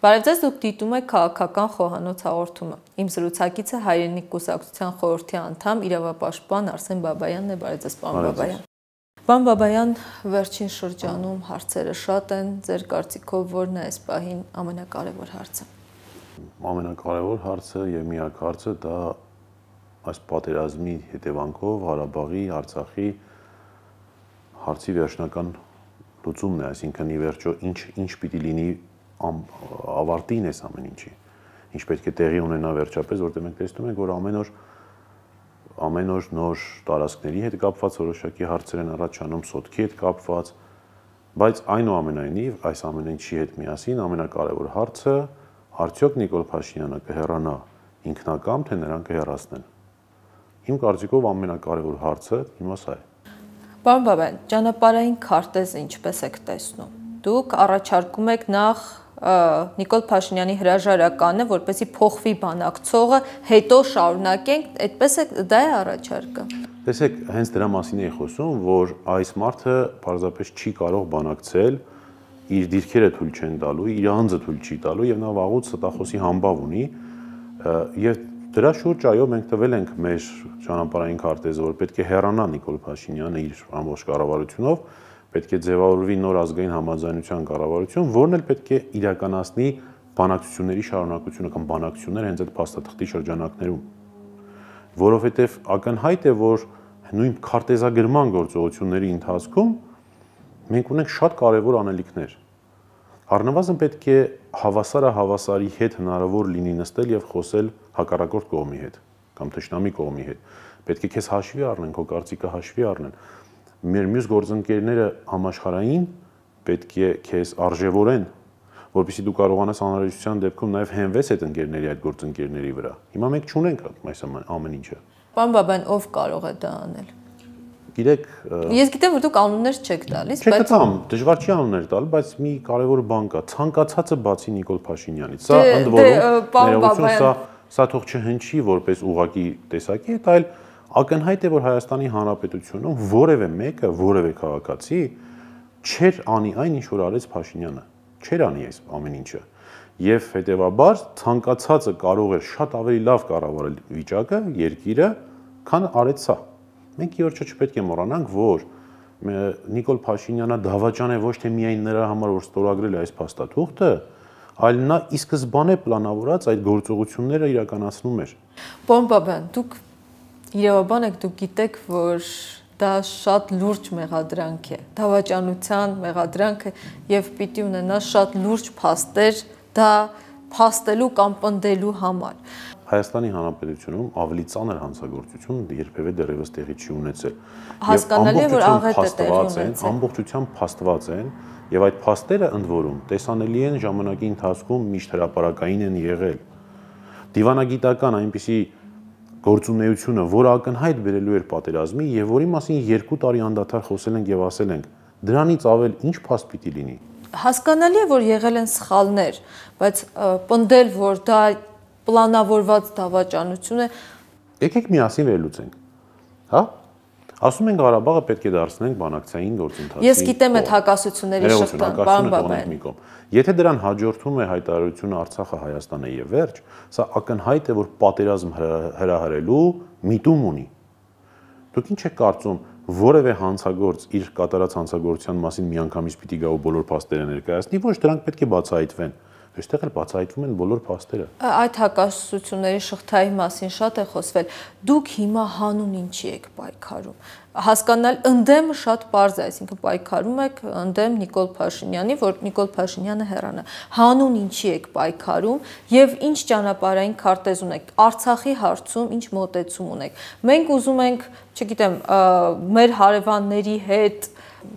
Բարև ձեզ, դուք դիտում եք քաղաքական խոհանոց հաղորդումը։ Իմ զրուցակիցը հայրենիք կուսակցության խորհրդի անդամ իրավապաշտպան Արսեն Բաբայանն է, բարև ձեզ, պարոն Բաբայան։ Պարոն Բաբայան, վերջին շրջանում հարցերը շատ են, ձեր կարծիքով ո՞րն է այս պահին ամենակարևոր հարցը։ Ամենակարևոր հարցը եւ միակ հարցը դա այս պատերազմի հետևանքով Ղարաբաղի, Արցախի հարցի վերջնական լուծումն է, այսինքն ի վերջո ինչ ինչ պիտի լինի ավարտին էս ամեն ինչի։ Ինչ պետք է տեղի ունենա վերջապես, որտեղ մենք տեսնում ենք, որ ամեն օր ամեն օր նոր տարածքների հետ կապված որոշակի հարցեր են առաջանում, սոտքի հետ կապված, բայց այնուամենայնիվ այս ամեն ինչի հետ միասին ամենակարևոր հարցը արդյոք Նիկոլ Փաշինյանը կհեռանա ինքնակամ թե նրան կհեռացնեն։ Իմ կարծիքով ամենակարևոր հարցը հիմա սա է։ Պարոն Բաբյան, ճանապարհային քարտեզը ինչպես եք տեսնում։ Դուք առաջարկում եք նախ Նիկոլ Փաշինյանի հրաժարականը, որպեսի փոխվի բանակցողը, հետո շարունակենք, այդպես է դա է առաջարկը։ Տեսեք, հենց դրա մասին էի խոսում, որ այս մարդը պարզապես չի կարող բանակցել, իր դիրքերը թույլ չեն տալու, իր անձը թույլ չի տալու եւ նա վաղուց ստախոսի համբավ ունի եւ դրա շուրջ այո մենք տվել ենք մեր ճանապարհային քարտեզը, որ պետք է հեռանա Նիկոլ Փաշինյանը իր ամբողջ կառավարությունով պետք է ձևավորվի նոր ազգային համաձայնության կառավարություն, որն էլ պետք է իրականացնի բանակցությունների շարունակությունը կամ բանակցություններ հենց այդ փաստաթղթի շրջանակներում։ Որովհետև ակնհայտ է, որ նույն քարտեզագրման գործողությունների ընթացքում մենք ունենք շատ կարևոր անելիքներ։ Առնվազն պետք է հավասարը հավասարի հետ հնարավոր լինի նստել եւ խոսել հակառակորդ կողմի հետ կամ թշնամի կողմի հետ։ Պետք է քեզ հաշվի առնեն, քո կարծիքը հաշվի առնեն մեր մյուս գործընկերները համաշխարային պետք է քեզ արժևորեն, որովհետեւ դու կարողանաս անհրաժեշտության դեպքում նաև հենվես այդ ընկերների այդ գործընկերների վրա։ Հիմա մենք չունենք այս ամեն ինչը։ Պարոն Բաբան, ով կարող է դա անել գիտեք Ես գիտեմ որ դուք անուններ չեք տալիս, բայց Չեք տամ, դժվար չի անուններ տալ, բայց մի կարևոր բան կա, ցանկացածը բացի Նիկոլ Փաշինյանից։ Սա դե- ընդ դե, որում ներողություն, սա սա թող չհնչի որպես ուղակի տեսակի, այլ Ակնհայտ է, որ Հայաստանի Հանրապետությունում որևէ մեկը, որևէ քաղաքացի չեր անի այն, ինչ որ արեց Փաշինյանը։ Չեր անի այս ամեն ինչը։ Եվ հետևաբար ցանկացածը կարող էր շատ ավելի լավ կառավարել վիճակը, երկիրը, քան արեց սա։ Մենք իօրչը չպետք է մոռանանք, որ Նիկոլ Փաշինյանը դավաճան է ոչ թե միայն նրա համար, որ ստորագրել է այս փաստաթուղթը, այլ նա ի սկզբանե պլանավորած այդ գործողությունները իրականացնում էր։ Պոմպաբան, դուք Իրավաբան եք դուք գիտեք, որ դա շատ լուրջ մեղադրանք է։ Դավաճանության մեղադրանքը եւ պիտի ունենա շատ լուրջ փաստեր դա փաստելու կամ պնդելու համար։ Հայաստանի Հանրապետությունում ավելի ծանր հանցագործություն երբևէ դեռևս տեղի չի ունեցել։ Հասկանալի է, որ աղետը տեղի ունեցել, ամբողջությամբ փաստված են եւ այդ փաստերը ընդ որում տեսանելի են ժամանակի ընթացքում միշտ հրաապարակային են եղել։ Դիվանագիտական այնպիսի գործունեությունը, որ ակնհայտ բերելու էր պատերազմի եւ որի մասին 2 տարի անդադար խոսել ենք եւ ասել ենք, դրանից ավել ինչ փաստ պիտի լինի։ Հասկանալի է, որ եղել են սխալներ, բայց պնդել, որ դա պլանավորված դավաճանություն է, եկեք միասին վերլուծենք։ Հա, Ասում են Ղարաբաղը պետք է դարձնենք բանակցային գործընթացի։ Ես գիտեմ այդ հակասությունների շփման, պարոն Բաբայան։ Եթե դրան հաջորդում է հայտարարությունը Արցախը Հայաստանն է եւ վերջ, սա ակնհայտ է, որ պատերազմ հրահրելու միտում ունի։ Դուք ինչ եք կարծում, որևէ հանցագործ իր կատարած հանցագործության մասին միանգամից պիտի գա ու բոլոր փաստերը ներկայացնի, ոչ դրանք պետք է բացահայտվեն այստեղ էլ բացահայտվում են բոլոր փաստերը։ Այդ հակասությունների շղթայի մասին շատ է խոսվել։ Դուք հիմա հանուն ինչի եք պայքարում։ Հասկանալ ընդդեմ շատ པարզ է, այսինքն պայքարում եք ընդդեմ Նիկոլ Փաշինյանի, որ Նիկոլ Փաշինյանը հեռանա։ Հանուն ինչի եք պայքարում եւ ինչ ճանապարհային քարտեզ ունեք։ Արցախի հարցում ինչ մոտեցում ունեք։ Մենք ուզում ենք, չգիտեմ, մեր հարևանների հետ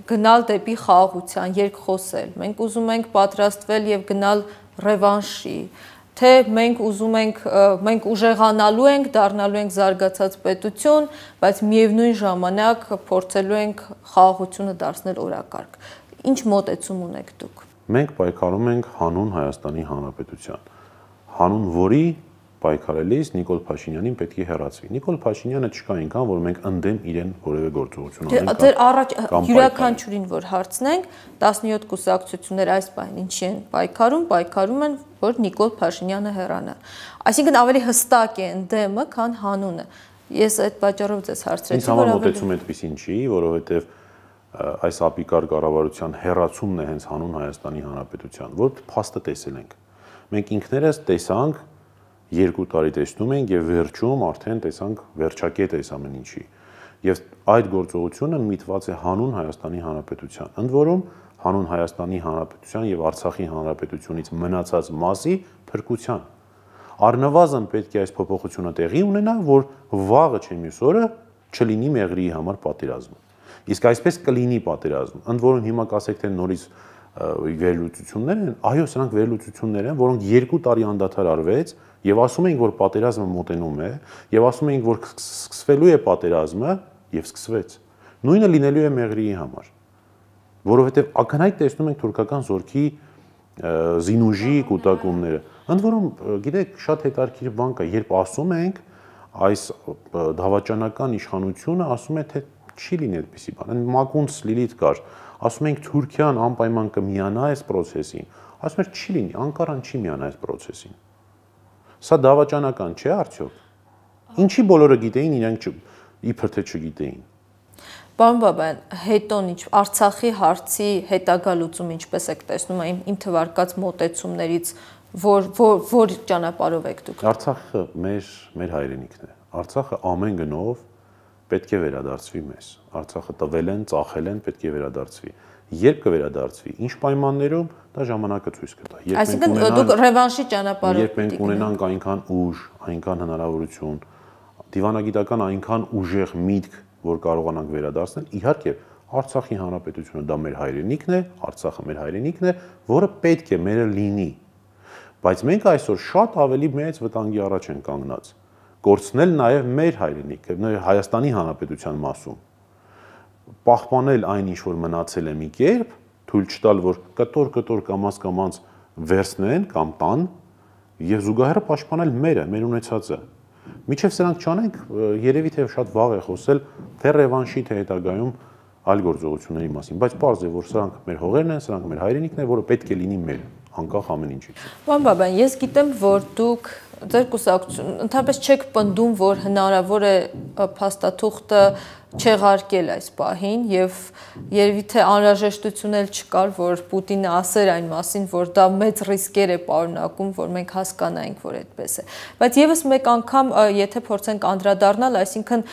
գնալ դեպի խաղաղության, երկխոսել։ Մենք ուզում ենք պատրաստվել եւ գնալ ռևանշի, թե մենք ուզում ենք մենք ուժեղանալու ենք, դառնալու ենք զարգացած պետություն, բայց միևնույն ժամանակ փորձելու ենք խաղաղությունը դարձնել օրակարգ։ Ինչ մոտեցում ունեք դուք։ Մենք պայքարում ենք հանուն Հայաստանի Հանրապետության, հանուն որի պայքարելիս Նիկոլ Փաշինյանին պետք է հեռացվի։ Նիկոլ Փաշինյանը չկա այնքան, որ մենք ընդդեմ իրեն որևէ գործողություն դե, անենք։ Դեր առաջ յուրաքանչյուրին որ հարցնենք, 17 կուսակցություններ այս պահին ինչի են պայքարում, պայքարում են, որ Նիկոլ Փաշինյանը հեռանա։ Այսինքն ավելի հստակ է ընդդեմը, քան հանունը։ Ես այդ պատճառով ձեզ հարցրեցի, որ ավելի Ինձ համար մտածում այդպեսին չի, որովհետև այս ապիկար կառավարության հերացումն է հենց հանուն Հայաստանի Հանրապետության, որ փաստը տեսել ենք։ Մենք ինքներս տեսանք 2 տարի տեսնում ենք եւ վերջում արդեն տեսանք վերջակետ է այս ամեն ինչի։ Եվ այդ գործողությունը միտված է հանուն Հայաստանի Հանրապետության։ Ընդ որում հանուն Հայաստանի Հանրապետության եւ Արցախի Հանրապետությունից մնացած մասի փրկության։ Առնվազն պետք է այս փոփոխությունը տեղի ունենա, որ վաղը չէ մյուս օրը չլինի Մեղրիի համար պատերազմ։ Իսկ այսպես կլինի պատերազմ։ Ընդ որում հիմա կասեք թե նորից վերլուծություններ են, այո, սրանք վերլուծություններ են, որոնք 2 տարի անդադար արվեց եւ ասում էին, որ պատերազմը մոտենում է եւ ասում էին, որ սկսվելու է պատերազմը եւ սկսվեց։ Նույնը լինելու է Մեղրիի համար, որովհետեւ ակնհայտ տեսնում ենք թուրքական զորքի զինուժի կൂട്ടակումները։ Ընդ որում, գիտեք, շատ հետաքրքիր բան կա, երբ ասում ենք այս դավաճանական իշխանությունը ասում է թե չի լինի այդպիսի բան։ Այն մակունց Լիլիթ կար, ասում ենք Թուրքիան անպայման կմիանա այս process-ին, ասում ենք չի լինի, Անկարան չի միանա այս process-ին։ Սա դավաճանական չէ արդյոք։ Ինչի բոլորը գիտեին, իրանք իբր թե չգիտեին։ Պարոն Բաբան, հետո ինչ Արցախի հարցի հետագա լուծումը ինչպես եք տեսնում, իմ, իմ թվարկած մոտեցումներից որ որ որ ճանապարհով եք դուք։ Արցախը մեր մեր հայրենիքն է։ Արցախը ամեն գնով պետք է վերադարձվի մեզ։ Արցախը տվել են, ծախել են, պետք է վերադարձվի։ Երբ կվերադարձվի, ինչ պայմաններում, դա ժամանակը ցույց կտա։ Երբ Այսինքն դուք ռևանշի ճանապարհով Երբ մենք ունենանք այնքան ուժ, այնքան հնարավորություն, դիվանագիտական այնքան ուժեղ միտք, որ կարողանանք վերադարձնել, իհարկե Արցախի հանրապետությունը դա մեր հայրենիքն է, Արցախը մեր հայրենիքն է, որը պետք է մերը լինի։ Բայց մենք այսօր շատ ավելի մեծ վտանգի առաջ ենք կանգնած։ Գործնել նաև մեր հայրենիքը, Հայաստանի հանրապետության մասում պահպանել այն ինչ որ մնացել է մի կերպ, թույլ չտալ որ կտոր-կտոր կամած կամած վերցնեն կամ տան եւ զուգահեռը պաշտպանել մերը, մեր ունեցածը։ Միջև սրանք չանենք, երևի թե շատ վաղ է խոսել թե ռևանշի, թե հետագայում այլ գործողությունների մասին, բայց պարզ է, որ սրանք մեր հողերն են, սրանք մեր հայրենիքն է, որը պետք է լինի մեր, անկախ ամեն ինչից։ Պարոն Բաբան, ես գիտեմ, որ դուք ձեր կուսակցություն ընդհանրապես չեք պնդում, որ հնարավոր է փաստաթուղթը չեղարկել այս պահին եւ երևի թե անհրաժեշտություն էլ չկար, որ Պուտինը ասեր այն մասին, որ դա մեծ ռիսկեր է պարունակում, որ մենք հասկանայինք, որ այդպես է։ Բայց եւս մեկ անգամ, եթե փորձենք անդրադառնալ, այսինքն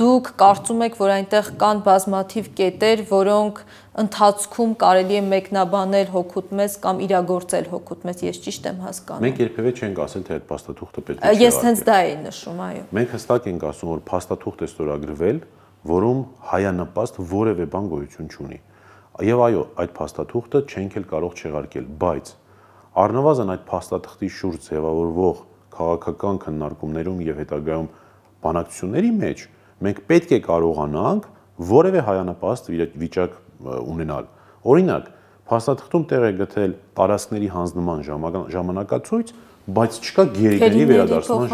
դուք կարծում եք, որ այնտեղ կան բազմաթիվ կետեր, որոնք ընթացքում կարելի է մեկնաբանել հոգուտ մեզ կամ իրագործել հոգուտ մեզ, ես ճիշտ եմ հասկանում։ Մենք երբևէ չենք ասել, թե այդ փաստաթուղթը պետք է չեղարկվի։ Ես հենց դա եի նշում, այո։ Մենք հստակ ենք ասում, որ փաստաթուղթ է ստորագրվել, որում հայանպաստ որևէ բան գոյություն չունի։ Եվ այո, այդ փաստաթուղթը չենք էլ կարող չեղարկել, բայց առնվազն այդ փաստաթղթի շուրջ ձևավորվող քաղաքական քննարկումներում եւ հետագայում բանակցությունների մեջ մենք պետք է կարողանանք որևէ հայանապաստ վիճակ ունենալ։ Օրինակ, փաստաթղթում տեղ է գտել տարածքների հանձնման ժամանակացույց, բայց չկա գերիների վերադարձման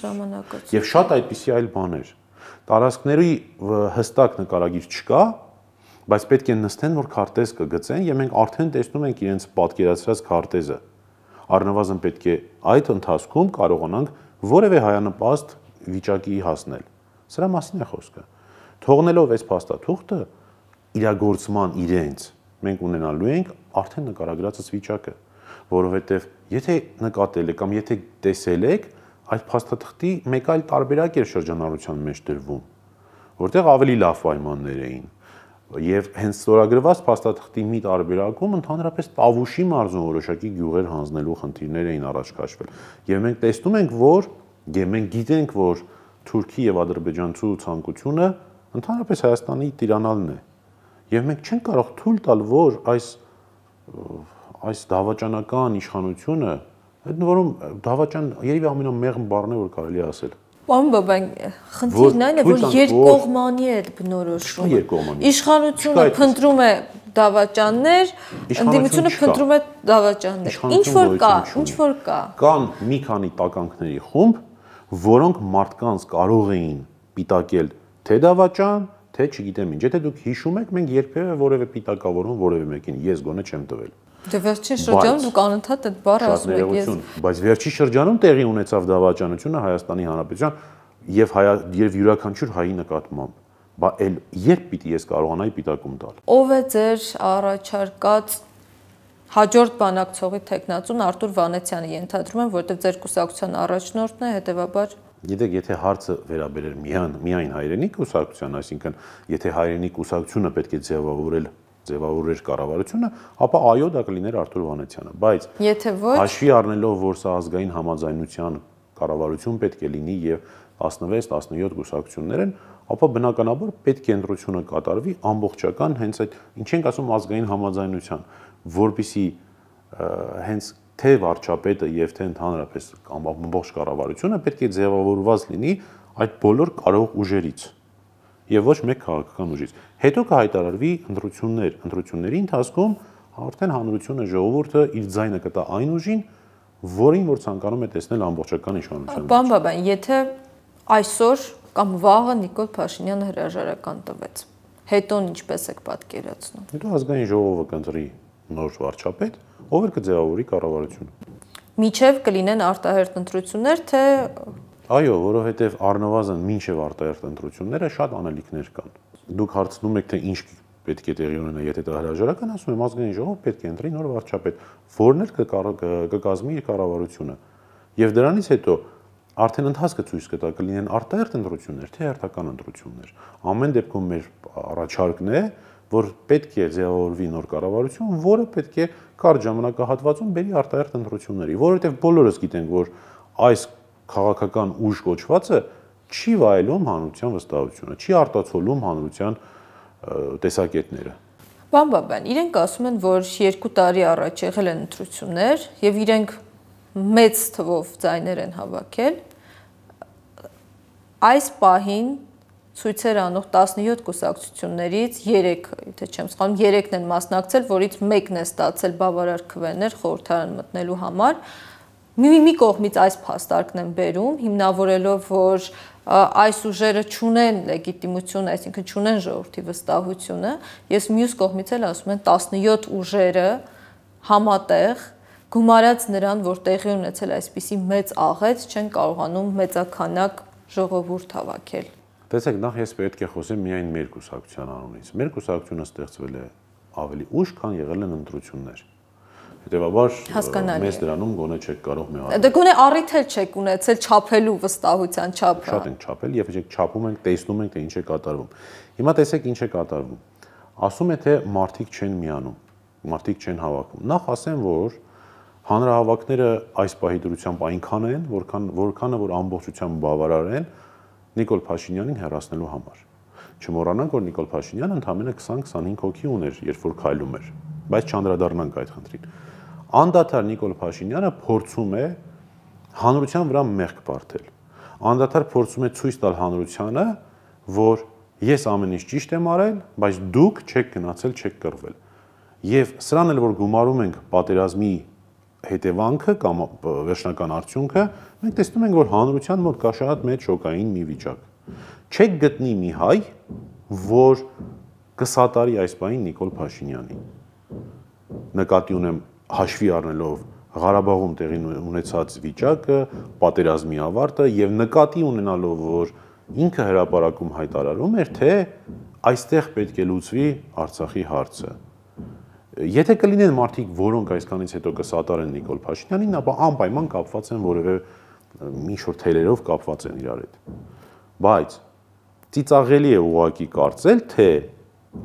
ժամանակացույց։ Եվ շատ այդպիսի այլ բաներ։ Տարածքների հստակ նկարագիր չկա, բայց պետք է նստեն, որ քարտեզ կգծեն եւ մենք արդեն տեսնում ենք իրենց պատկերացրած քարտեզը։ Առնվազն պետք է այդ ընթացքում կարողանանք որևէ հայանպաստ վիճակի հասնել։ Սրա մասին է խոսքը։ Թողնելով այս փաստաթուղթը, իրագործման իրենց մենք ունենալու ենք արդեն նկարագրածս վիճակը, որովհետև եթե նկատել եք կամ եթե տեսել եք, այդ փաստաթղթի մեկ այլ տարբերակ էր շրջանառության մեջ դրվում, որտեղ ավելի լավ պայմաններ էին։ Եվ հենց ստորագրված փաստաթղթի մի տարբերակում ընդհանրապես Տավուշի մարզում որոշակի գյուղեր հանձնելու խնդիրներ էին առաջ քաշվել։ Եվ մենք տեսնում ենք, որ եւ մենք գիտենք, որ Թուրքի եւ Ադրբեջանցու ցանկությունը ընդհանրապես Հայաստանի տիրանալն է։ Ա, Եվ մենք չենք կարող թույլ տալ, որ այս այս դավաճանական իշխանությունը այդ նորում դավաճան երևի ամենամեղմ բառն է, որ կարելի է ասել։ Պարոն Բաբան, խնդիրն այն է, որ երկկողմանի է բնորոշվում։ Իշխանությունը փնտրում է դավաճաններ, ընդդիմությունը փնտրում է դավաճաններ։ Ինչ որ կա, ինչ որ կա։ Կան մի քանի տականքների խումբ, որոնք մարդկանց կարող էին պիտակել թե դավաճան, թե չգիտեմ ինչ։ Եթե դուք հիշում եք, մենք երբևէ որևէ պիտակավորում որևէ մեկին ես գոնե չեմ տվել։ Դե վերջի շրջանում դուք անընդհատ այդ բառը ասում եք ես։ Բայց վերջի շրջանում տեղի ունեցավ դավաճանությունը Հայաստանի Հանրապետության եւ հայ եւ յուրաքանչյուր հայի նկատմամբ բա էլ երբ պիտի ես կարողանայի պիտակում տալ ով է ձեր առաջարկած հաջորդ բանակցողի տեխնացուն Արտուր Վանեցյանը ենթադրում եմ, որտեղ ձեր կուսակցության առաջնորդն է, հետևաբար Գիտեք, եթե հարցը վերաբերեր միան միայն հայրենիք ուսակցության, այսինքն եթե հայրենիք ուսակցությունը պետք է ձևավորել ձևավորեր կառավարությունը, ապա այո, դա կլիներ Արթուր Վանեցյանը, բայց եթե ոչ հաշվի առնելով, որ սա ազգային համաձայնության կառավարություն պետք է լինի եւ 16-17 գուսակցություններ են, ապա բնականաբար պետք է ընտրությունը կատարվի ամբողջական հենց այդ ինչ ենք ասում ազգային համաձայնության, որբիսի հենց թե վարչապետը եւ թե ընդհանրապես ամբողջ կառավարությունը պետք է ձևավորված լինի այդ բոլոր կարող ուժերից եւ ոչ մեկ քաղաքական ուժից։ Հետո կհայտարարվի ընտրություններ, ընտրությունների ընթացքում արդեն հանրությունը ժողովուրդը իր ձայնը կտա այն ուժին, որին որ ցանկանում է տեսնել ամբողջական իշխանության։ Պարոն Բաբան, եթե այսօր կամ վաղը Նիկոլ Փաշինյանը հրաժարական տվեց, հետո ինչպես եք պատկերացնում։ Հետո ազգային ժողովը կընտրի նոր վարչապետ, ով էլ կձևավորի կառավարությունը։ Միջև կլինեն արտահերտ ընտրություններ, թե Այո, որովհետև առնվազն մինչև արտահերտ ընտրությունները շատ անելիքներ կան։ Դուք հարցնում եք, թե ինչ պետք է տեղի ունենա, եթե դա հրաժարական, ասում եմ, ազգային ժողովը պետք է ընտրի նոր վարչապետ, որն էլ կկազմի իր կառավարությունը։ Եվ դրանից հետո արդեն ընթացքը ցույց կտա կլինեն արտահերտ ընտրություններ, թե հերթական ընտրություններ։ Ամեն դեպքում մեր առաջարկն է, որ որ պետք է ձևավորվի նոր կառավարություն, որը պետք է կարճ ժամանակահատվածում բերի արտահերտ ընտրությունների, որովհետև բոլորս գիտենք, որ այս քաղաքական ուժ կոչվածը չի վայելում հանրության վստահությունը, չի արտացոլում հանրության տեսակետները։ Բան բան, իրենք ասում են, որ 2 տարի առաջ եղել են ընտրություններ եւ իրենք մեծ թվով ձայներ են հավաքել։ Այս պահին ցույցեր անող 17 կուսակցություններից 3, եթե չեմ սխալվում, 3-ն են մասնակցել, որից մեկն է ստացել բավարար քվեներ խորհրդարան մտնելու համար։ Մի մի կողմից այս փաստարկն են բերում, հիմնավորելով, որ այս ուժերը ճունեն լեգիտիմություն, այսինքն ճունեն ժողովրդի վստահությունը, ես մյուս կողմից էլ ասում են 17 ուժերը համատեղ գումարած նրան, որ տեղի ունեցել այսպիսի մեծ աղետ, չեն կարողանում մեծականակ ժողովուրդ հավաքել։ Տեսեք, նախ ես պետք է խոսեմ միայն մեր կուսակցության անունից։ Մեր կուսակցությունը ստեղծվել է ավելի ուշ, քան եղել են ընտրություններ։ Հետևաբար մեզ դրանում գոնե չեք կարող միավորել։ Դե գոնե առիթ էլ չեք ունեցել չափելու վստահության չափը։ Շատ են չափել, եւ իհարկե չափում ենք, տեսնում ենք, թե ինչ է կատարվում։ Հիմա տեսեք ինչ է կատարվում։ Ասում է թե մարդիկ չեն միանում, մարդիկ չեն հավաքում։ Նախ ասեմ, որ հանրահավաքները այս պահի դրությամբ այնքան են, որքան որքանը որ ամբողջությամբ բավարար են, որ Նիկոլ Փաշինյանին հերացնելու համար։ Չմոռանանք, որ Նիկոլ Փաշինյանը ընդամենը 20-25 հոգի ուներ, երբ որ քայլում էր, բայց չանդրադառնանք այդ խնդրին։ Անդադար Նիկոլ Փաշինյանը փորձում է հանրության վրա մեղք բարթել։ Անդադար փորձում է ցույց տալ հանրությանը, որ ես ամեն ինչ ճիշտ եմ արել, բայց դուք չեք գնացել, չեք կռվել։ Եվ սրան էլ որ գումարում ենք պատերազմի հետևանքը կամ վերջնական արդյունքը, Մենք տեսնում ենք, որ հանրության մոտ կա շատ մեծ շոկային մի վիճակ։ Չեք գտնի մի հայ, որ կսատարի այս բանին Նիկոլ Փաշինյանին։ Նկատի ունեմ հաշվի առնելով Ղարաբաղում տեղի ունեցած վիճակը, պատերազմի ավարտը եւ նկատի ունենալով, որ ինքը հրաապարակում հայտարարում էր, թե այստեղ պետք է լուծվի Արցախի հարցը։ Եթե կլինեն մարդիկ, որոնք այսքանից հետո կսատարեն Նիկոլ Փաշինյանին, ապա անպայման կապված են որևէ որ մի շոր թելերով կապված են իրար հետ։ Բայց ծիծաղելի է ուղակի կարծել, թե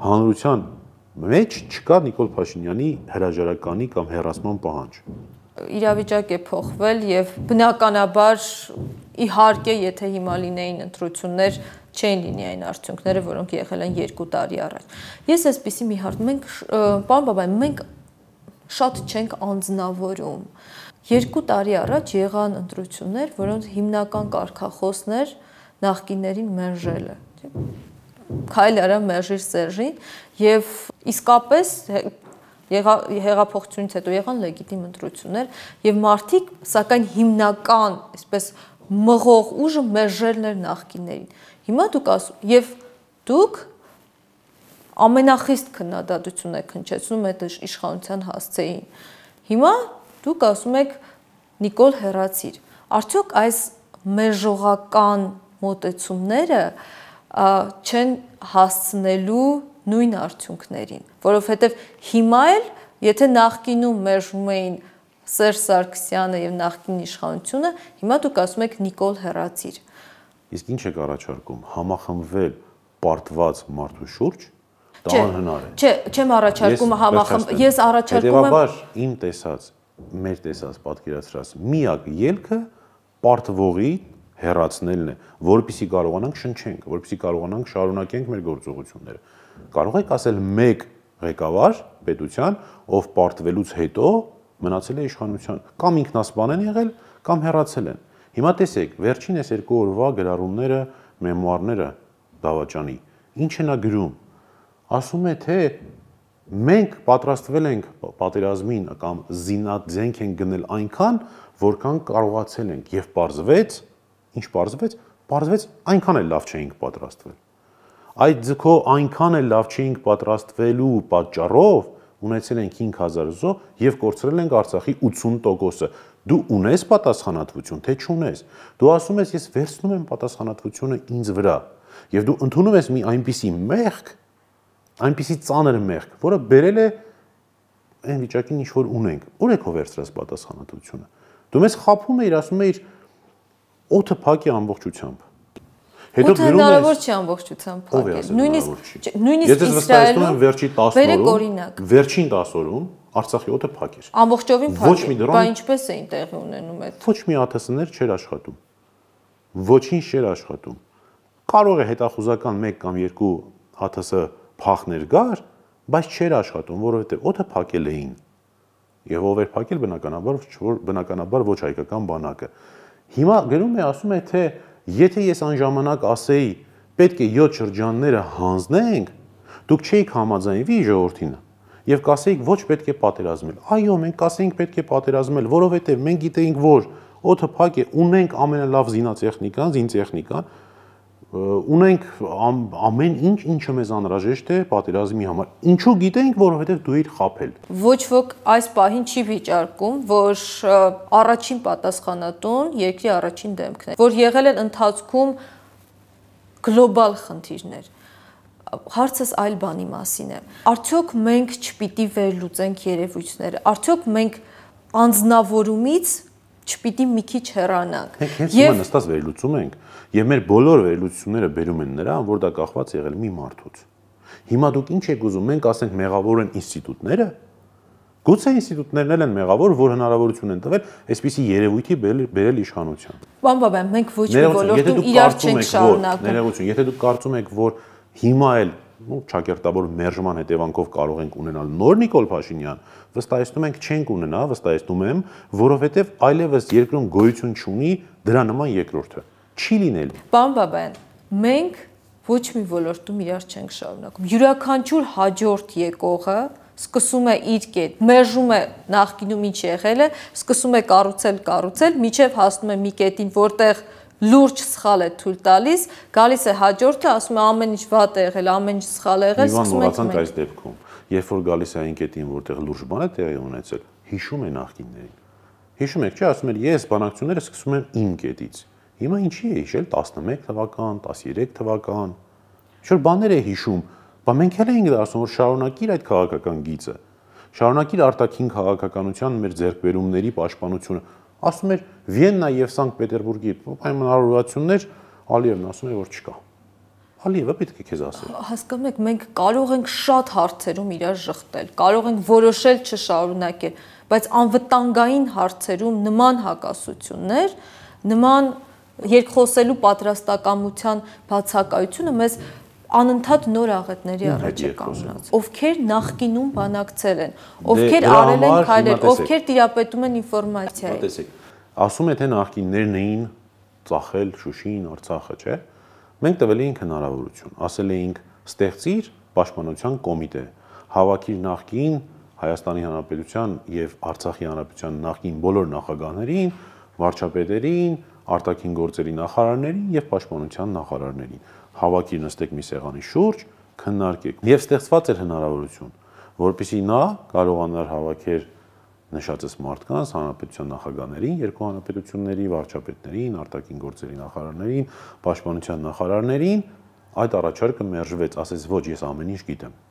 հանրության մեջ չկա Նիկոլ Փաշինյանի հրաժարականի կամ հերացման պահանջ։ Իրավիճակ է փոխվել եւ բնականաբար իհարկե, եթե հիմա լինեին ընտրություններ, չէին լինի այն արդյունքները, որոնք եղել են 2 տարի առաջ։ Ես այսպեսի մի հարց, մենք պարոն Բաբայն, մենք շատ չենք անznավորում։ Երկու տարի առաջ եղան ընտրություններ, որոնց հիմնական կարգախոսներ նախկիներին մերժելը, չէ՞։ Քայլ արա մերժիր Սերժին եւ իսկապես հեղափոխությունից հետո եղան լեգիտիմ ընտրություններ եւ մարդիկ, սակայն հիմնական, այսպես մղող ուժը մերժելն էր նախկիներին։ Հիմա դուք ասում եւ դուք ամենախիստ քննադատություն է քնչեցնում այդ իշխանության հասցեին։ Հիմա դուք ասում եք Նիկոլ հերացիր։ Արդյոք այս մեժողական մոտեցումները չեն հասցնելու նույն արդյունքներին, որովհետև հիմա էլ, եթե նախկինում մերժում էին Սերժ Սարգսյանը եւ նախկին իշխանությունը, հիմա դուք ասում եք Նիկոլ հերացիր։ Իսկ ինչ եք առաջարկում համախմբվել պարտված մարդու շուրջ դա անհնար է։ Չէ, չեմ առաջարկում համախմբ, ես առաջարկում եմ։ Հետևաբար իմ տեսած մեր տեսած պատկերացրած միակ ելքը պարտվողի հեռացնելն է, որpիսի կարողանանք շնչենք, որpիսի կարողանանք շարունակենք մեր գործողությունները։ Կարող եք ասել մեկ ղեկավար պետության, ով պարտվելուց հետո մնացել է իշխանության, կամ ինքնասպան են եղել, կամ հեռացել են։ Հիմա տեսեք, վերջինս երկու օրվա գրառումները, մեմուարները Դավաճանի։ Ինչ է նա գրում։ Ասում է, թե մենք պատրաստվել ենք պատերազմին կամ զինադենք են գնել այնքան, որքան կարողացել ենք եւ parzvets, ինչ parzvets, parzvets այնքան էլ լավ չէինք պատրաստվել։ Այդ ձգո այնքան էլ լավ չէինք պատրաստվելու պատճառով ունեցել ենք 5000 զո եւ կորցրել ենք Արցախի 80%-ը։ Դու ունես պատասխանատվություն, թե չունես։ Դու ասում ես ես վերցնում եմ պատասխանատվությունը ինձ վրա։ Եվ դու ընդունում ես մի այնպիսի մեղք, այնպիսի ծանր մեղք, որը բերել է այն վիճակին, ինչ որ ունենք։ Ո՞ր է քո վերցրած պատասխանատվությունը։ Դու մեզ խափում ես, ասում ես օթը փակի ամբողջությամբ։ Հետո գրում ես հնարավոր չի ամբողջությամբ փակել։ Նույնիսկ նույնիսկ Իսրայելում վերջի 10 օրում վերեք օրինակ։ Վերջին 10 օրում Արցախի օդը փակ էր։ Ամբողջովին փակ էր։ Բա ինչպես էին տեղի ունենում այդ։ Ոչ մի ԱԹՍ-ներ չէր աշխատում։ Ոչինչ չէր աշխատում։ Կարող է հետախուզական 1 կամ 2 ԱԹՍ փախներ գար, բայց չէր աշխատում, որովհետև օդը փակել էին։ Եվ ով էր փակել բնականաբար որ բնականաբար ոչ հայկական բանակը։ Հիմա գնում է ասում է թե եթե ես այն ժամանակ ասեի պետք է 7 շրջանները հանձնենք, դուք չէիք համաձայնվի ժողովրդին եւ կասեիք ոչ պետք է պատերազմել։ Այո, մենք կասեինք պետք է պատերազմել, որովհետեւ մենք գիտեինք, որ օթը փակ է, ունենք ամենալավ զինատեխնիկան, զինտեխնիկան, զին ունենք ամ, ամեն ինչ ինչը մեզ անհրաժեշտ է պատերազմի համար։ Ինչու գիտենք, որովհետև դու իր խափել։ Ոչ ոք այս պահին չի վիճարկում, որ առաջին պատասխանատուն երկրի առաջին դեմքն է, որ եղել են ընթացքում գլոբալ խնդիրներ հարցս այլ բանի մասին է։ Արդյոք մենք չպիտի վերլուծենք երևույթները։ Արդյոք մենք անznավորումից չպիտի մի քիչ հեռանանք։ Հենց հիմա նստած վերլուծում ենք Եվ մեր բոլոր վերլուծությունները բերում են նրան, որ դա կախված եղել մի մարդուց։ Հիմա դուք ինչ եք ուզում, մենք ասենք մեղավոր են ինստիտուտները, Գուցե ինստիտուտներն էլ են մեղավոր, որ հնարավորություն են տվել այսպիսի երևույթի բերել իշխանության։ Պարոն Բաբյան, մենք ոչ մի ոլորտում իրար չենք շարունակում։ Ներողություն, եթե դուք կարծում եք, որ հիմա էլ ու ճակերտավոր մերժման հետևանքով կարող ենք ունենալ նոր Նիկոլ Փաշինյան, վստահեցնում ենք չենք ունենա, վստահեցնում եմ, որովհետև այլևս երկրում գոյություն չունի դրա նման երկրորդը չի լինելու։ Պարոն Բաբայան, մենք ոչ մի ոլորտում իրար չենք շարունակում։ Յուրաքանչյուր հաջորդ եկողը սկսում է իր կետ, մերժում է նախկինում ինչ եղել է, սկսում է կառուցել, կառուցել, միջև հասնում է մի կետին, որտեղ լուրջ սխալ է թույլ տալիս, գալիս է հաջորդը, ասում է ամեն ինչ վատ է եղել, ամեն ինչ սխալ է եղել, սկսում է մոռացանք այս դեպքում։ Երբ որ գալիս է այն կետին, որտեղ լուրջ բան է տեղի ունեցել, հիշում է նախկիններին։ Հիշում եք, չէ՞, ասում էր ես բանակցությունները սկսում եմ իմ կետից։ Հիմա ինչի է հիշել 11 թվական, 13 թվական։ Շուտ բաներ է հիշում, բայց մենք էլ էինք դասում, որ շարունակիր այդ քաղաքական գիծը։ Շարունակիր արտաքին քաղաքականության մեր ձեռքբերումների պաշտպանությունը։ Ասում էր Վիեննա եւ Սանկտ Պետերբուրգի պայմանավորվածություններ Ալիևն ասում է, որ չկա։ Ալիևը պետք է քեզ ասի։ Հասկանում եք, մենք կարող ենք շատ հարցերում իրար շղթել, կարող ենք որոշել չշարունակել, բայց անվտանգային հարցերում նման հակասություններ, նման երկխոսելու պատրաստակամության բացակայությունը մեզ անընդհատ նոր աղետների առաջ է կանգնած, ովքեր նախկինում բանակցել են, դե ովքեր արել են քայլեր, ովքեր տիրապետում են ինֆորմացիայի։ Տեսեք, ասում է թե նախկիններն էին ծախել Շուշին, Արցախը, չէ՞։ Մենք տվել էինք հնարավորություն, ասել էինք ստեղծիր պաշտպանության կոմիտե, հավաքիր նախկին Հայաստանի Հանրապետության եւ Արցախի Հանրապետության նախկին բոլոր նախագահներին, վարչապետերին, արտաքին գործերի նախարարներին եւ պաշտպանության նախարարներին։ Հավաքի նստեք մի սեղանի շուրջ, քննարկեք։ Եվ ստեղծված էր հնարավորություն, որpիսի նա կարողանար հավաքել նշածս մարդկանց, հանրապետության նախագաներին, երկու հանրապետությունների վարչապետներին, արտաքին գործերի նախարարներին, պաշտպանության նախարարներին, այդ առաջարկը մերժվեց, ասեց ոչ, ես ամեն ինչ գիտեմ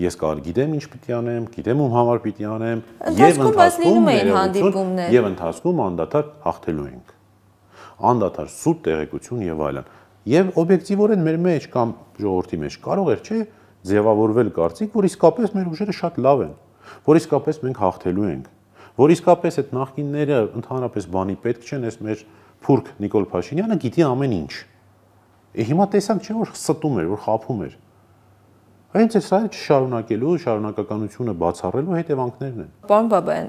ես կար գիտեմ ինչ պիտի անեմ, գիտեմ ում համար պիտի անեմ, եւ ընթացքում ներում էին հանդիպումներ։ Եվ ընթացքում անդադար հաղթելու ենք անդադար սուտ տեղեկություն եւ այլն։ Եվ օբյեկտիվորեն մեր մեջ կամ ժողովրդի մեջ կարող էր, չէ՞, ձևավորվել կարծիք, որ իսկապես մեր ուժերը շատ լավ են, որ իսկապես մենք հաղթելու ենք, որ իսկապես այդ նախկինները ընդհանրապես բանի պետք չեն, այս մեր փուրք Նիկոլ Փաշինյանը գիտի ամեն ինչ։ Է հիմա տեսանք չէ՞ որ ստում էր, որ խափում էր։ Հենց այս այլ չշարունակելու, շարունակականությունը բացառելու հետևանքներն են։ Պարոն Բաբայան,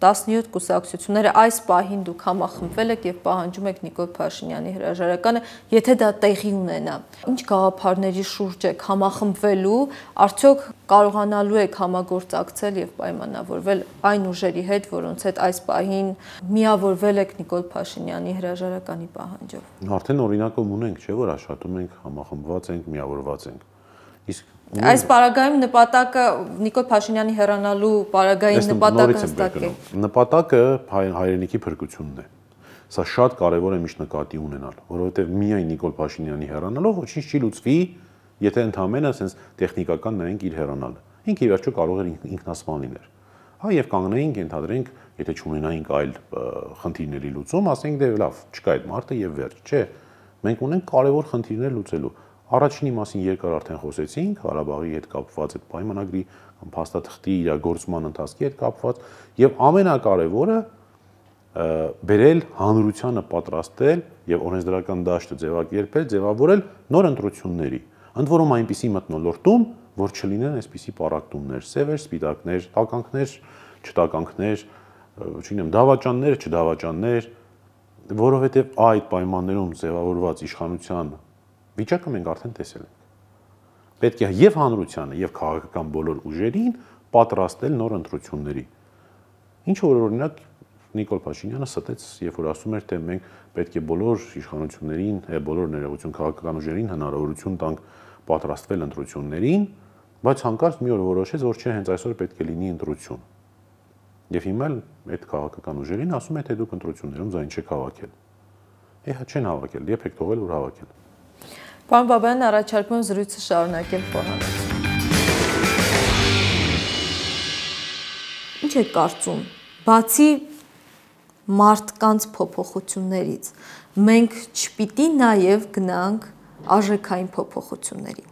17 կուսակցությունները այս պահին դուք համախմբվել եք եւ պահանջում եք Նիկոլ Փաշինյանի հրաժարականը, եթե դա տեղի ունենա։ Ինչ գաղափարների շուրջ եք համախմբվելու, արդյոք կարողանալու եք համագործակցել եւ պայմանավորվել այն ուժերի հետ, որոնց հետ այս պահին միավորվել եք Նիկոլ Փաշինյանի հրաժարականի պահանջով։ Արդեն օրինակում ունենք, չէ՞ որ աշխատում ենք, համախմբված ենք, միավորված ենք։ Իսկ Այս պարագայում նպատակը Նիկոլ Փաշինյանի հեռանալու պարագային նպատակը հստակ է։ Նպատակը հայրենիքի փրկությունն է։ Սա շատ կարևոր է միշտ նկատի ունենալ, որովհետև միայն Նիկոլ Փաշինյանի հեռանալով ոչինչ չի լուծվի, եթե ընդհանրապես ասենց տեխնիկական նայենք իր հեռանալը։ Ինքը իվերջո կարող էր ինքնասպան լինել։ Հա եւ կանգնեինք, ենթադրենք, եթե չունենայինք այլ խնդիրների լուծում, ասենք դե լավ, չկա այդ մարդը եւ վերջ, չէ։ Մենք ունենք կարևոր խնդիրներ լուծելու Առաջինի մասին երկար արդեն խոսեցինք, Ղարաբաղի հետ կապված այդ պայմանագրի կամ փաստաթղթի իրագործման ընթացքի հետ կապված, եւ ամենակարևորը բերել հանրությանը պատրաստել եւ օրենսդրական դաշտը ձևակերպել, ձևավորել նոր ընտրությունների։ Ընդ որում այնպիսի մտնոլորտում, որ չլինեն այսպիսի պարակտումներ, սևեր, սպիտակներ, տականքներ, չտականքներ, չգիտեմ, դավաճաններ, չդավաճաններ, որովհետեւ այդ պայմաններում ձևավորված իշխանության վիճակը մենք արդեն տեսել ենք։ Պետք է եւ հանրությանը, եւ քաղաքական բոլոր ուժերին պատրաստել նոր ընտրությունների։ Ինչ որ օրինակ Նիկոլ Փաշինյանը ստեց, երբ որ ասում էր, թե մենք պետք է բոլոր իշխանություններին, բոլոր ներողություն քաղաքական ուժերին հնարավորություն տանք պատրաստվել ընտրություններին, բայց հանկարծ մի օր որոշեց, որ չէ, հենց այսօր պետք է լինի ընտրություն։ Եվ հիմա այդ քաղաքական ուժերին ասում է, թե դուք ընտրություններում ձայն չեք հավաքել։ Էհա չեն հավաքել, դեպ եք թողել որ հավաքել։ Պարոն Բաբայան առաջարկում եմ զրույցը շարունակել խոհանոց։ Ինչ է կարծում։ Բացի մարդկանց փոփոխություններից, մենք չպիտի նաև գնանք արժեքային փոփոխությունների։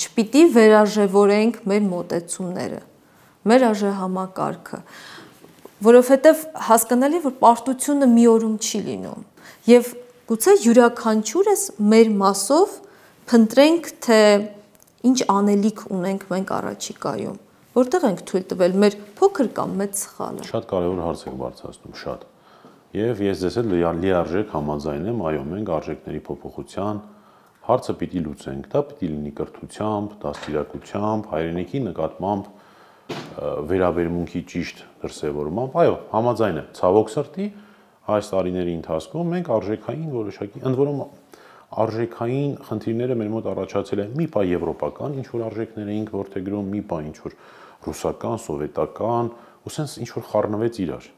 Չպիտի վերաժևորենք մեր մտածումները, մեր արժեհամակարգը, որովհետև հասկանալի որ պարտությունը մի օրում չի լինում։ Եվ գուցե յուրաքանչյուրս մեր մասով փնտրենք, թե ինչ անելիք ունենք մենք առաջիկայում, որտեղ ենք թույլ տվել մեր փոքր կամ մեծ սխալը։ Շատ կարևոր հարց եք բարձրացնում, շատ։ Եվ ես ձեզ հետ լիարժեք համաձայնեմ, այո, մենք արժեքների փոփոխության հարցը պիտի լուծենք։ Դա պիտի լինի կրթությամբ, դաստիարակությամբ, հայրենիքի նկատմամբ վերաբերմունքի ճիշտ դրսևորմամբ։ Այո, համաձայն եմ։ Ցավոք սրտի այս տարիների ընթացքում մենք արժեքային որոշակի ընդ որում արժեքային խնդիրները մեր մոտ առաջացել են մի պա եվրոպական ինչ որ արժեքներ էինք որթեգրում, մի պա ինչ որ ռուսական, սովետական, ու sense ինչ որ խառնվեց իրար։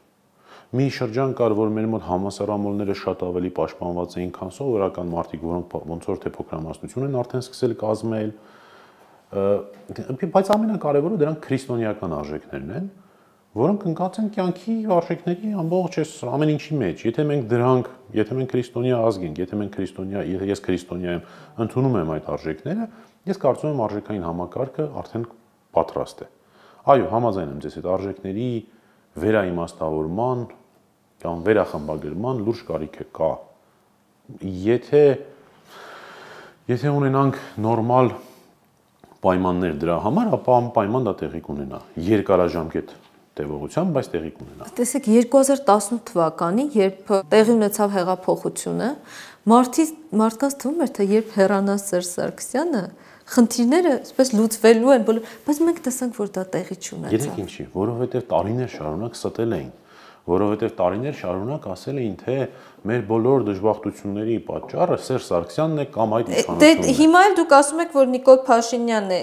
Մի շրջան կար, որ մեր մոտ համասարամոլները շատ ավելի պաշտպանված էին, քան սովորական մարդիկ, որոնք ոնց որ թե փոքրամասնություն են արդեն սկսել կազմել, բայց ամենակարևորը դրանք քրիստոնեական արժեքներն են, են որոնք ընկած են կյանքի արժեքների ամբողջ այս ամեն ինչի մեջ։ Եթե մենք դրանք, եթե մենք քրիստոնյա ազգ ենք, եթե մենք քրիստոնյա, ես քրիստոնյա եմ, ընդունում եմ այդ արժեքները, ես կարծում եմ արժեքային համակարգը արդեն պատրաստ է։ Այո, համաձայն եմ ձեզ այդ արժեքների վերաիմաստավորման կամ վերախմբագրման լուրջ կարիք է կա։ Եթե եթե ունենանք նորմալ պայմաններ դրա համար, ապա անպայման դա տեղի կունենա։ Երկարաժամկետ տևողությամբ, բայց տեղի կունենա։ Տեսեք 2018 թվականին, երբ տեղի ունեցավ հեղափոխությունը, մարդի մարդկանց թվում էր, թե երբ հեռանաց Սերժ Սարգսյանը, խնդիրները այսպես լուծվելու են, բայց մենք տեսանք, որ դա տեղի չունեցավ։ Գիտեք ինչի, որովհետև տարիներ շարունակ ստել էին որովհետև տարիներ շարունակ ասել էին, թե մեր բոլոր դժբախտությունների պատճառը Սերժ Սարգսյանն է կամ այդ դե, իշխանությունն է։ Դե հիմա էլ դուք ասում եք, որ Նիկոլ Փաշինյանն է։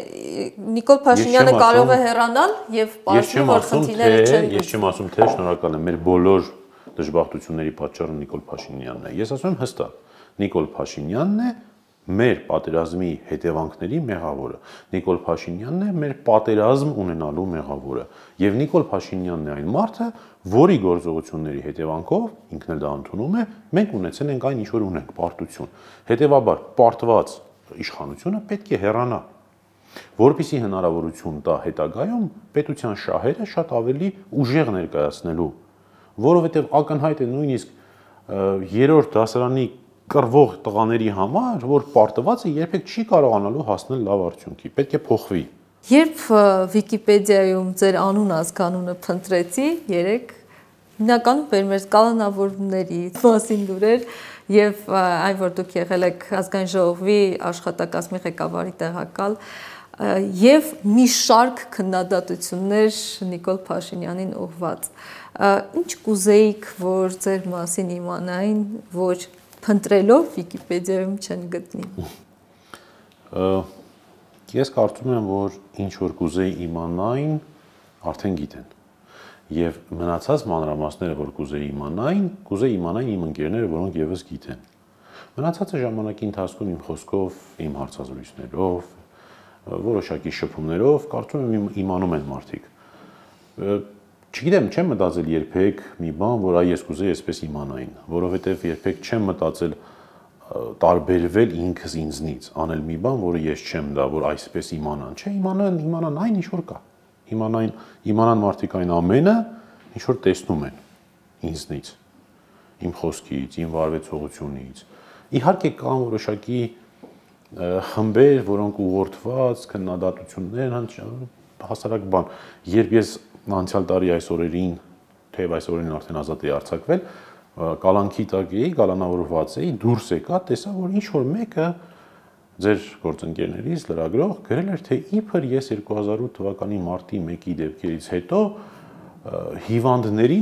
Նիկոլ Փաշինյանը կարող է հեռանալ եւ պարզվում որ խնդիրները չեն։ Ես չեմ ասում, թե շնորհակալ եմ, մեր բոլոր դժբախտությունների պատճառը Նիկոլ Փաշինյանն է։ Ես ասում եմ հստակ, Նիկոլ Փաշինյանն է, մեր պատերազմի հետևանքների մեղավորը Նիկոլ Փաշինյանն է, մեր պատերազմ ունենալու մեղավորը։ Եվ Նիկոլ Փաշինյանն է այն մարդը, որի գործողությունների հետևանքով ինքն էլ դա ընդունում է, մենք ունեցել ենք այն ինչ որ ունենք, պարտություն։ Հետևաբար պարտված իշխանությունը պետք է հեռանա որպիսի հնարավորություն տա հետագայում պետության շահերը շատ ավելի ուժեղ ներկայացնելու, որովհետև ակնհայտ է նույնիսկ երրորդ դասարանի կրվող տղաների համար, որ պարտվածը երբեք չի կարողանալու հասնել լավ արդյունքի, պետք է փոխվի։ Երբ Վիկիպեդիայում ձեր անուն ազգանունը փնտրեցի, 3 հիմնականում բերմեր կալանավորների մասին լուրեր եւ այն որ դուք եղել եք ազգային ժողովի աշխատակազմի ղեկավարի տեղակալ եւ մի շարք քննադատություններ Նիկոլ Փաշինյանին ուղված ինչ կուզեիք որ ձեր մասին իմանային որ փնտրելով Wikipedia-ում չեն գտնի։ Ես կարծում եմ, որ ինչ որ կուզեի իմանային, արդեն գիտեն։ Եվ մնացած մանրամասները, որ կուզեի իմանային, կուզեի իմանային իմ ընկերները, որոնք եւս գիտեն։ Մնացածը ժամանակի ընթացքում իմ խոսքով, իմ հարցազրույցներով, որոշակի շփումներով կարծում եմ իմանում են մարդիկ Չգիտեմ, չեմ մտածել երբեք մի բան, որ այ ես կուզեի այսպես իմանային, որովհետև երբեք չեմ մտածել տարբերվել ինքս ինձնից, անել մի բան, որը ես չեմ դա, որ այսպես իմանան։ Չէ, իմանան, իմանան այն ինչ որ կա։ Իմանան, իմանան մարդիկ այն ամենը, ինչ որ տեսնում են ինձնից, իմ խոսքից, իմ վարվեցողությունից։ Իհարկե կան որոշակի խմբեր, որոնք ուղղորդված քննադատություններ հասարակ բան։ Երբ ես անցյալ տարի այս օրերին, թեև այս օրերին արդեն ազատ էի արձակվել, կալանքի տակ էի, գալանավորված էի, դուրս եկա, տեսա, որ ինչ որ մեկը ձեր գործընկերներից լրագրող գրել էր, թե իբր ես 2008 թվականի մարտի 1-ի դեպքերից հետո հիվանդների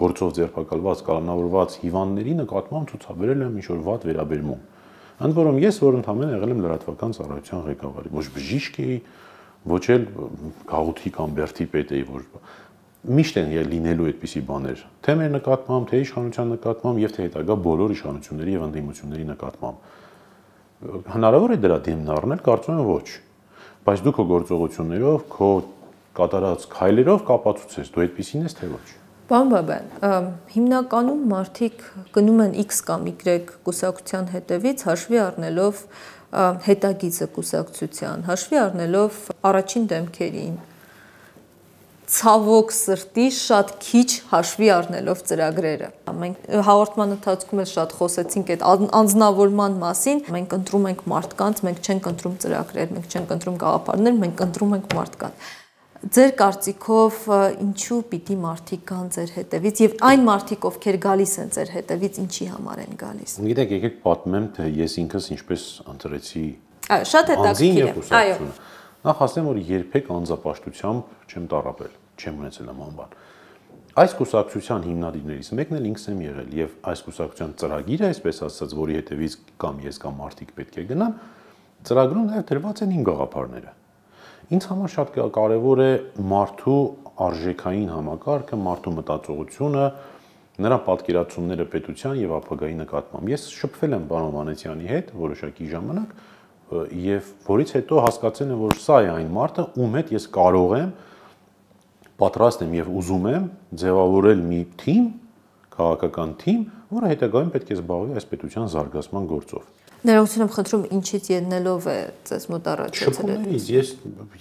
գործով ձերբակալված, կալանավորված հիվանդների նկատմամբ ցուցաբերել եմ ինչ որ վատ վերաբերմունք։ Ընդ որում ես որ ընդհանրապես եղել եմ լրատվական ծառայության ղեկավարի, ոչ բժիշկ էի, ոչ էլ գաղութի կամ բերթի պետ էի, որ միշտ են լինելու այդպիսի բաներ, թե մեր նկատմամբ, թե իշխանության նկատմամբ եւ թե հետագա բոլոր իշխանությունների եւ ընդդիմությունների նկատմամբ։ Հնարավոր է դրա դեմն առնել, կարծում եմ ոչ։ Բայց դու քո գործողություններով, քո կատարած քայլերով կապացուցես, դու այդպիսին ես թե ոչ։ Բան բաբան, հիմնականում մարդիկ գնում են X կամ Y կուսակցության հետևից հաշվի առնելով հետագիծը կուսակցության, հաշվի առնելով առաջին դեմքերին, ցավոք սրտի շատ քիչ հաշվի առնելով ծրագրերը։ Մենք հաղորդման ընթացքում էլ շատ խոսեցինք այդ անձնավորման մասին։ Մենք ընտրում ենք մարդկանց, մենք չենք ընտրում ծրագրեր, մենք չենք ընտրում գաղափարներ, մենք ընտրում ենք մարդկանց ձեր կարծիքով ինչու պիտի մարդիկ գան ձեր հետևից եւ այն մարդիկ, ովքեր գալիս են ձեր հետևից, ինչի համար են գալիս։ Գիտեք, եկեք պատմեմ, թե ես ինքս ինչպես ընտրեցի։ Այո, շատ հետաքրքիր է։ Այո։ Նախ ասեմ, որ երբեք անձապաշտությամբ չեմ տառապել, չեմ ունեցել նման բան։ Այս կուսակցության հիմնադիրներից մեկն էլ ինքս եմ եղել եւ այս կուսակցության ծրագիրը, այսպես ասած, որի հետևից կամ ես կամ մարդիկ պետք է գնան, ծրագրում նաեւ դրված են իմ գաղափարները։ Ինձ համար շատ կարևոր է մարդու արժեքային համակարգը, մարդու մտածողությունը, նրա պատկերացումները պետության եւ ապագայի նկատմամբ։ Ես շփվել եմ պարոն Վանեցյանի հետ որոշակի ժամանակ եւ որից հետո հասկացել եմ, որ սա է այն մարդը, ում հետ ես կարող եմ պատրաստ եմ եւ ուզում եմ ձևավորել մի թիմ, քաղաքական թիմ, որը հետագայում պետք է զբաղվի այս պետության զարգացման գործով։ Ներողություն եմ խնդրում, ինչից ելնելով է ցես մոտ առաջ եկել։ Շփումներից ես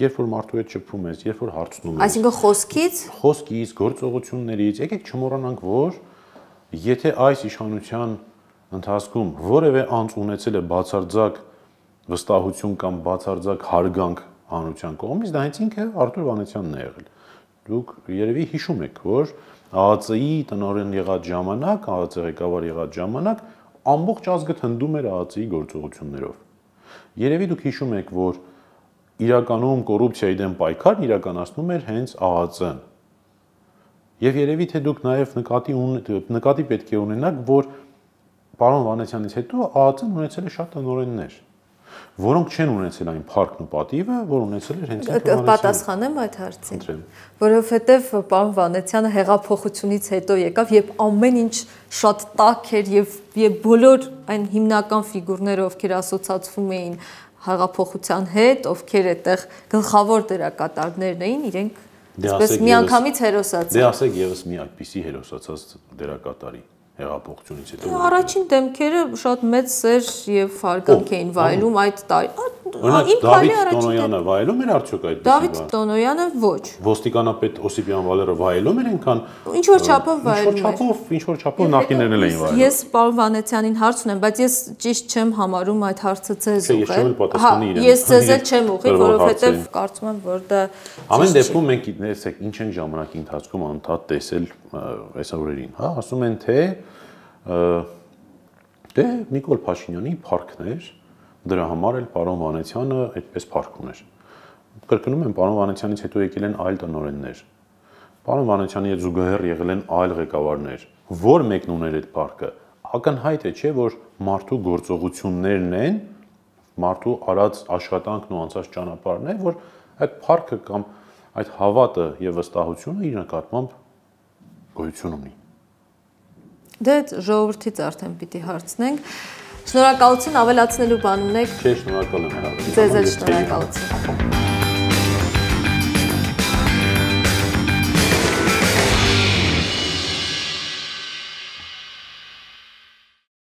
երբ որ մարդու հետ շփում ես, երբ որ հարցնում ես։ Այսինքն խոսքից, խոսքից, գործողություններից, եկեք չմոռանանք, որ եթե այս իշխանության ընթացքում որևէ անձ ունեցել է բացարձակ վստահություն կամ բացարձակ հարգանք հանրության կողմից, դա հենց ինքը Արտուր Վանեցյանն է եղել։ Դուք երևի հիշում եք, որ ԱԱՑ-ի տնօրեն եղած ժամանակ, ԱԱՑ ղեկավար եղած ժամանակ ամբողջ ազգը թնդում էր ԱԱԾ-ի գործողություններով։ Երևի դուք հիշում եք, որ իրականում կոռուպցիայի դեմ պայքարն իրականացնում էր հենց ԱԱԾ-ը։ Եվ երևի թե դուք նաև նկատի ունեք, նկատի պետք է ունենաք, որ պարոն Վանեցյանից հետո ԱԱԾ-ն ունեցել է շատ տնօրեններ որոնք չեն ունեցել այն փառքն ու պատիվը, որ ունեցել էր հենց այդ պատասխանեմ այդ հարցին։ Որովհետև պարոն Վանեցյանը հեղափոխությունից հետո եկավ, երբ ամեն ինչ շատ տաք էր եւ եւ բոլոր այն հիմնական ֆիգուրները, ովքեր ասոցացվում էին հեղափոխության հետ, ովքեր այդտեղ գլխավոր դերակատարներն էին, իրենք դե Այսպես միանգամից հերոսացա։ Դե ասեք եւս մի այդպիսի հերոսացած դերակատարի հեղափոխությունից հետո։ Առաջին դեմքերը շատ մեծ սեր եւ հարգանք էին վայելում այդ տարի։ Օրինակ Դավիթ Տոնոյանը վայելում էր արդյոք այդ Դավիթ Տոնոյանը ոչ։ Ոստիկանապետ Օսիպյան Վալերը վայելում էր այնքան Ինչ որ չափով վայելում էր։ Ինչ որ չափով, ինչ որ չափով նախիներն էլ էին վայելում։ Ես պարոն Վանեցյանին հարց ունեմ, բայց ես ճիշտ չեմ համարում այդ հարցը ցեզ ուղղել։ Հա, ես ցեզ էլ չեմ ուղղի, որովհետև կարծում եմ, որ դա Ամեն դեպքում մենք գիտենք ինչ են ժամանակի ընթացքում անդադ տեսել այս օրերին, հա, ասում են թե դե Նիկոլ Փաշինյանի парքներ Դրա համար էլ պարոն Վանեցյանը այդպես փառք ուներ։ Կրկնում եմ, պարոն Վանեցյանից հետո եկել են այլ տնօրեններ։ Պարոն Վանեցյանի հետ զուգահեռ եղել են այլ ղեկավարներ։ Որ մեկն ուներ այդ փառքը։ Ակնհայտ է, չէ՞, որ մարդու գործողություններն են մարդու արած աշխատանքն ու անցած ճանապարհն է, որ այդ փառքը կամ այդ հավատը եւ վստահությունը իր նկատմամբ գոյություն ունի։ Դե ժողովրդից արդեն պիտի հարցնենք Շնորհակալություն ավելացնելու բան ունեք։ Չէ, շնորհակալ եմ հրավերի։ Ձեզ էլ շնորհակալություն։